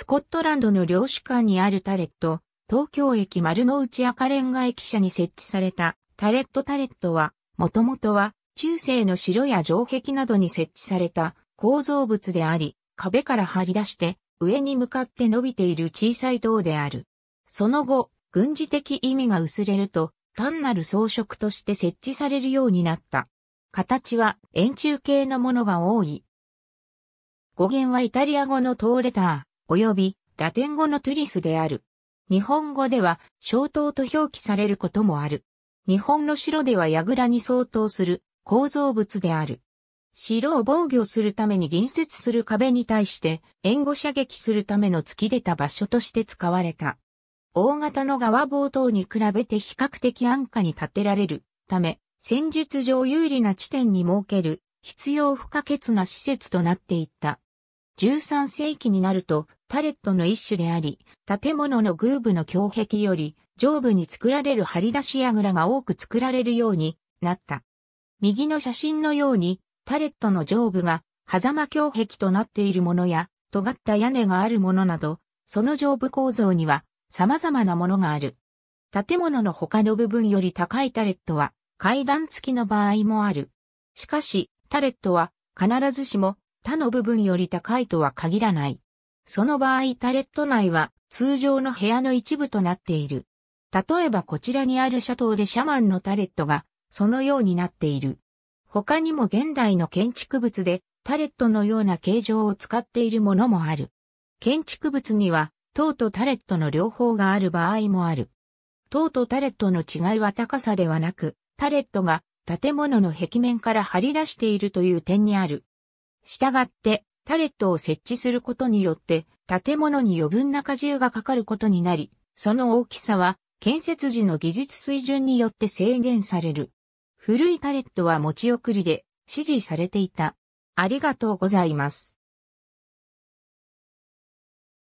スコットランドの領主館にあるタレット、東京駅丸の内赤レンガ駅舎に設置されたタレットタレットは、もともとは中世の城や城壁などに設置された構造物であり、壁から張り出して上に向かって伸びている小さい塔である。その後、軍事的意味が薄れると、単なる装飾として設置されるようになった。形は円柱形のものが多い。語源はイタリア語のトーレター。及びラテン語のトゥリスである。日本語では、小刀と表記されることもある。日本の城では倉に相当する構造物である。城を防御するために隣接する壁に対して援護射撃するための突き出た場所として使われた。大型の側冒等に比べて比較的安価に建てられるため、戦術上有利な地点に設ける必要不可欠な施設となっていった。13世紀になるとパレットの一種であり、建物のグーブの胸壁より上部に作られる張り出し櫓が多く作られるようになった。右の写真のように、パレットの上部が狭間胸壁となっているものや、尖った屋根があるものなど、その上部構造には様々なものがある。建物の他の部分より高いタレットは階段付きの場合もある。しかし、タレットは必ずしも他の部分より高いとは限らない。その場合タレット内は通常の部屋の一部となっている。例えばこちらにあるシャトーでシャマンのタレットがそのようになっている。他にも現代の建築物でタレットのような形状を使っているものもある。建築物には塔とタレットの両方がある場合もある。塔とタレットの違いは高さではなく、タレットが建物の壁面から張り出しているという点にある。したがって、タレットを設置することによって、建物に余分な荷重がかかることになり、その大きさは、建設時の技術水準によって制限される。古いタレットは持ち送りで、支持されていた。ありがとうございます。